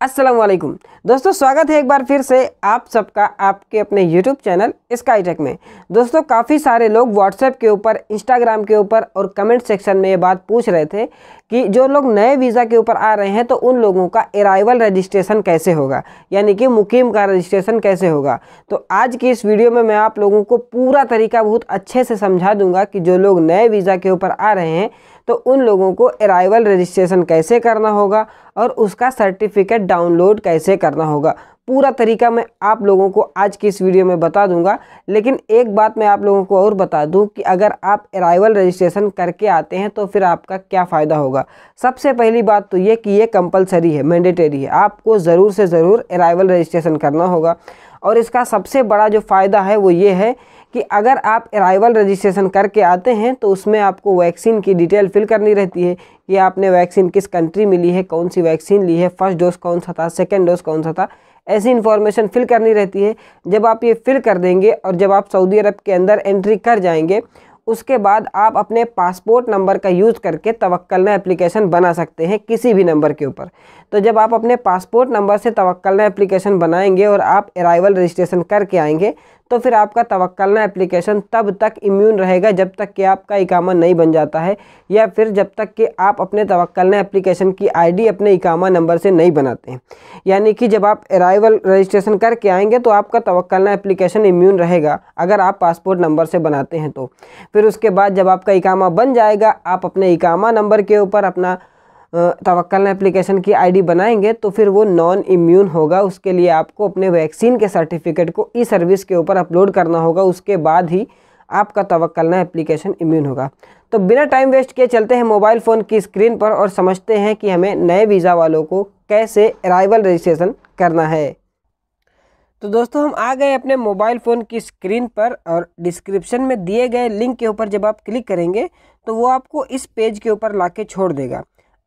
असलम दोस्तों स्वागत है एक बार फिर से आप सबका आपके अपने यूट्यूब चैनल स्काई टेक में दोस्तों काफ़ी सारे लोग व्हाट्सएप के ऊपर इंस्टाग्राम के ऊपर और कमेंट सेक्शन में ये बात पूछ रहे थे कि जो लोग नए वीज़ा के ऊपर आ रहे हैं तो उन लोगों का अराइवल रजिस्ट्रेशन कैसे होगा यानी कि मुकीम का रजिस्ट्रेशन कैसे होगा तो आज की इस वीडियो में मैं आप लोगों को पूरा तरीका बहुत अच्छे से समझा दूंगा कि जो लोग नए वीज़ा के ऊपर आ रहे हैं तो उन लोगों को अराइवल रजिस्ट्रेशन कैसे करना होगा और उसका सर्टिफिकेट डाउनलोड कैसे करना होगा पूरा तरीका मैं आप लोगों को आज की इस वीडियो में बता दूंगा लेकिन एक बात मैं आप लोगों को और बता दूं कि अगर आप अराइवल रजिस्ट्रेशन करके आते हैं तो फिर आपका क्या फ़ायदा होगा सबसे पहली बात तो ये कि ये कंपलसरी है मैंडेटरी है आपको ज़रूर से ज़रूर अराइवल रजिस्ट्रेशन करना होगा और इसका सबसे बड़ा जो फ़ायदा है वो ये है कि अगर आप अराइवल रजिस्ट्रेशन करके आते हैं तो उसमें आपको वैक्सीन की डिटेल फिल करनी रहती है कि आपने वैक्सीन किस कंट्री में ली है कौन सी वैक्सीन ली है फर्स्ट डोज कौन सा था सेकेंड डोज कौन सा था ऐसी इन्फॉर्मेशन फिल करनी रहती है जब आप ये फिल कर देंगे और जब आप सऊदी अरब के अंदर एंट्री कर जाएंगे उसके बाद आप अपने पासपोर्ट नंबर का यूज़ करके में एप्लीकेशन बना सकते हैं किसी भी नंबर के ऊपर तो जब आप अपने पासपोर्ट नंबर से तवक्लना एप्लीकेशन बनाएंगे और आप अराइवल रजिस्ट्रेशन करके आएंगे तो फिर आपका तवक्लना एप्लीकेशन तब तक इम्यून रहेगा जब तक कि आपका इकामा नहीं बन जाता है या फिर जब तक कि आप अपने तवक्लना एप्लीकेशन की आईडी अपने इकामा नंबर से नहीं बनाते हैं यानी कि जब आप अराइवल रजिस्ट्रेशन करके आएंगे तो आपका तवक्लना एप्लीकेशन इम्यून रहेगा अगर आप पासपोर्ट नंबर से बनाते हैं तो फिर उसके बाद जब आपका इकामा बन जाएगा आप अपने इकामा नंबर के ऊपर अपना तवक्ल एप्लीकेशन की आईडी बनाएंगे तो फिर वो नॉन इम्यून होगा उसके लिए आपको अपने वैक्सीन के सर्टिफिकेट को ई सर्विस के ऊपर अपलोड करना होगा उसके बाद ही आपका तवक्ल एप्लीकेशन इम्यून होगा तो बिना टाइम वेस्ट किए चलते हैं मोबाइल फ़ोन की स्क्रीन पर और समझते हैं कि हमें नए वीज़ा वालों को कैसे अराइवल रजिस्ट्रेशन करना है तो दोस्तों हम आ गए अपने मोबाइल फ़ोन की स्क्रीन पर और डिस्क्रिप्शन में दिए गए लिंक के ऊपर जब आप क्लिक करेंगे तो वो आपको इस पेज के ऊपर ला छोड़ देगा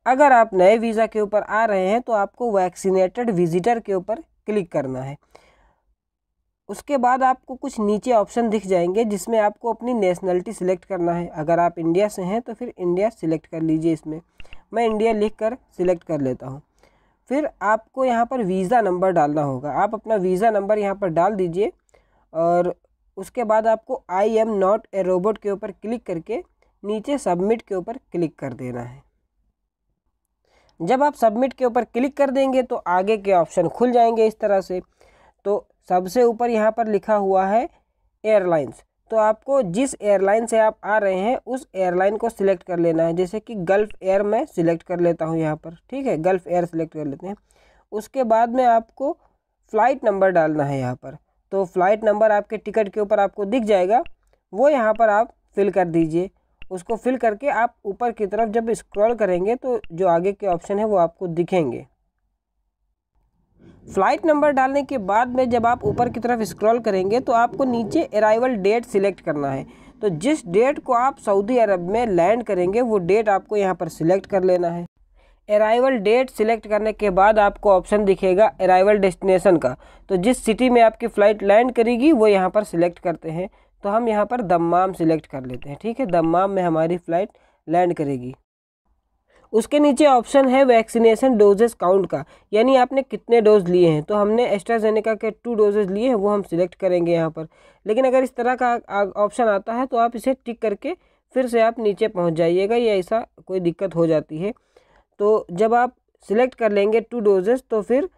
अगर आप नए वीज़ा के ऊपर आ रहे हैं तो आपको वैक्सीनेटेड विजिटर के ऊपर क्लिक करना है उसके बाद आपको कुछ नीचे ऑप्शन दिख जाएंगे जिसमें आपको अपनी नेशनलिटी सिलेक्ट करना है अगर आप इंडिया से हैं तो फिर इंडिया सिलेक्ट कर लीजिए इसमें मैं इंडिया लिख कर सिलेक्ट कर लेता हूँ फिर आपको यहाँ पर वीज़ा नंबर डालना होगा आप अपना वीज़ा नंबर यहाँ पर डाल दीजिए और उसके बाद आपको I am not a robot के ऊपर क्लिक करके नीचे सबमिट के ऊपर क्लिक कर देना है जब आप सबमिट के ऊपर क्लिक कर देंगे तो आगे के ऑप्शन खुल जाएंगे इस तरह से तो सबसे ऊपर यहाँ पर लिखा हुआ है एयरलाइंस तो आपको जिस एयरलाइन से आप आ रहे हैं उस एयरलाइन को सिलेक्ट कर लेना है जैसे कि गल्फ़ एयर मैं सिलेक्ट कर लेता हूँ यहाँ पर ठीक है गल्फ़ एयर सिलेक्ट कर लेते हैं उसके बाद में आपको फ़्लाइट नंबर डालना है यहाँ पर तो फ़्लाइट नंबर आपके टिकट के ऊपर आपको दिख जाएगा वो यहाँ पर आप फिल कर दीजिए उसको फिल करके आप ऊपर की तरफ जब स्क्रॉल करेंगे तो जो आगे के ऑप्शन है वो आपको दिखेंगे फ्लाइट नंबर डालने के बाद में जब आप ऊपर की तरफ स्क्रॉल करेंगे तो आपको नीचे अराइवल डेट सिलेक्ट करना है तो जिस डेट को आप सऊदी अरब में लैंड करेंगे वो डेट आपको यहाँ पर सिलेक्ट कर लेना है अराइवल डेट सिलेक्ट करने के बाद आपको ऑप्शन दिखेगा अराइवल डेस्टिनेशन का तो जिस सिटी में आपकी फ़्लाइट लैंड करेगी वो यहाँ पर सिलेक्ट करते हैं तो हम यहाँ पर दम्माम सिलेक्ट कर लेते हैं ठीक है दम्माम में हमारी फ़्लाइट लैंड करेगी उसके नीचे ऑप्शन है वैक्सीनेशन डोजेस काउंट का यानी आपने कितने डोज लिए हैं तो हमने एस्ट्राजेनेका के टू डोजेज लिए हैं वो हम सिलेक्ट करेंगे यहाँ पर लेकिन अगर इस तरह का ऑप्शन आता है तो आप इसे टिक करके फिर से आप नीचे पहुँच जाइएगा या ऐसा कोई दिक्कत हो जाती है तो जब आप सिलेक्ट कर लेंगे टू डोजेस तो फिर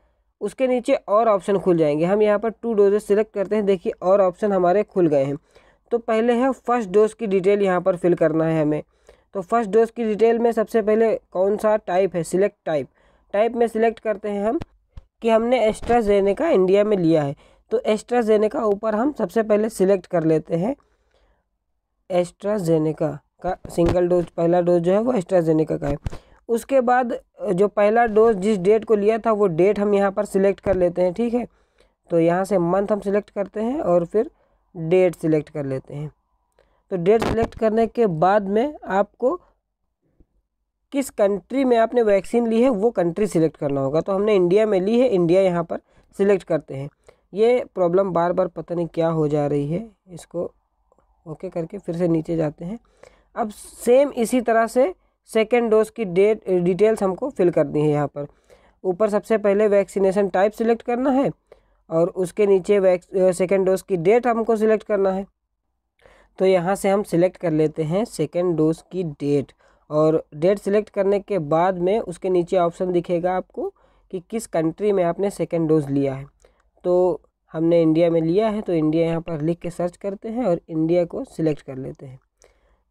उसके नीचे और ऑप्शन खुल जाएंगे हम यहाँ पर टू डोजेस सिलेक्ट करते हैं देखिए और ऑप्शन हमारे खुल गए हैं तो पहले है फर्स्ट डोज की डिटेल यहाँ पर फिल करना है हमें तो फर्स्ट डोज की डिटेल में सबसे पहले कौन सा टाइप है सिलेक्ट टाइप टाइप में सिलेक्ट करते हैं हम कि हमने का इंडिया में लिया है तो का ऊपर हम सबसे पहले सिलेक्ट कर लेते हैं जेने का सिंगल डोज पहला डोज जो है वो जेने का है उसके बाद जो पहला डोज जिस डेट को लिया था वो डेट हम यहाँ पर सिलेक्ट कर लेते हैं ठीक है तो यहाँ से मंथ हम सिलेक्ट करते हैं और फिर डेट सिलेक्ट कर लेते हैं तो डेट सिलेक्ट करने के बाद में आपको किस कंट्री में आपने वैक्सीन ली है वो कंट्री सिलेक्ट करना होगा तो हमने इंडिया में ली है इंडिया यहाँ पर सिलेक्ट करते हैं ये प्रॉब्लम बार बार पता नहीं क्या हो जा रही है इसको ओके करके फिर से नीचे जाते हैं अब सेम इसी तरह से सेकेंड डोज की डेट डिटेल्स हमको फिल करनी है यहाँ पर ऊपर सबसे पहले वैक्सीनेशन टाइप सिलेक्ट करना है और उसके नीचे सेकेंड डोज की डेट हमको सिलेक्ट करना है तो यहाँ से हम सिलेक्ट कर लेते हैं सेकेंड डोज की डेट और डेट सिलेक्ट करने के बाद में उसके नीचे ऑप्शन दिखेगा आपको कि किस कंट्री में आपने सेकेंड डोज लिया है तो हमने इंडिया में लिया है तो इंडिया यहाँ पर लिख के सर्च करते हैं और इंडिया को सिलेक्ट कर लेते हैं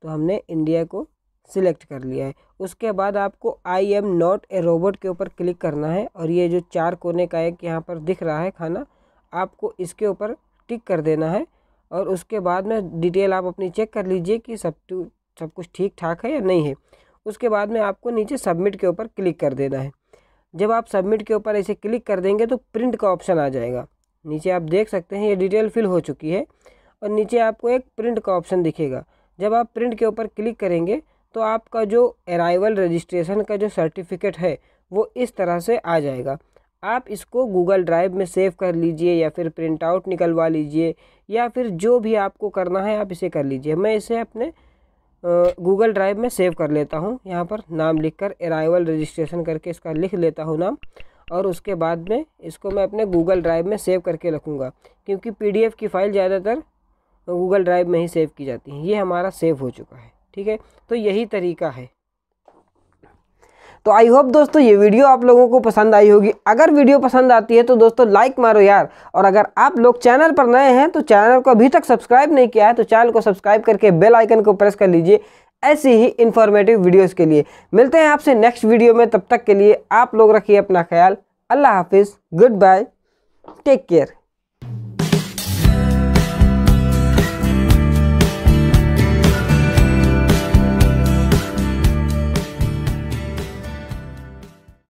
तो हमने इंडिया को सिलेक्ट कर लिया है उसके बाद आपको I am not a robot के ऊपर क्लिक करना है और ये जो चार कोने का एक यहाँ पर दिख रहा है खाना आपको इसके ऊपर टिक कर देना है और उसके बाद में डिटेल आप अपनी चेक कर लीजिए कि सब सब कुछ ठीक ठाक है या नहीं है उसके बाद में आपको नीचे सबमिट के ऊपर क्लिक कर देना है जब आप सबमिट के ऊपर ऐसे क्लिक कर देंगे तो प्रिंट का ऑप्शन आ जाएगा नीचे आप देख सकते हैं ये डिटेल फिल हो चुकी है और नीचे आपको एक प्रिंट का ऑप्शन दिखेगा जब आप प्रिंट के ऊपर क्लिक करेंगे तो आपका जो अराइवल रजिस्ट्रेशन का जो सर्टिफिकेट है वो इस तरह से आ जाएगा आप इसको गूगल ड्राइव में सेव कर लीजिए या फिर प्रिंट आउट निकलवा लीजिए या फिर जो भी आपको करना है आप इसे कर लीजिए मैं इसे अपने गूगल ड्राइव में सेव कर लेता हूँ यहाँ पर नाम लिखकर अराइवल रजिस्ट्रेशन करके इसका लिख लेता हूँ नाम और उसके बाद में इसको मैं अपने गूगल ड्राइव में सेव करके रखूँगा क्योंकि पी की फ़ाइल ज़्यादातर गूगल ड्राइव में ही सेव की जाती है ये हमारा सेव हो चुका है ठीक है तो यही तरीका है तो आई होप दोस्तों ये वीडियो आप लोगों को पसंद आई होगी अगर वीडियो पसंद आती है तो दोस्तों लाइक मारो यार और अगर आप लोग चैनल पर नए हैं तो चैनल को अभी तक सब्सक्राइब नहीं किया है तो चैनल को सब्सक्राइब करके बेल आइकन को प्रेस कर लीजिए ऐसी ही इन्फॉर्मेटिव वीडियोज़ के लिए मिलते हैं आपसे नेक्स्ट वीडियो में तब तक के लिए आप लोग रखिए अपना ख्याल अल्लाह हाफिज़ गुड बाय टेक केयर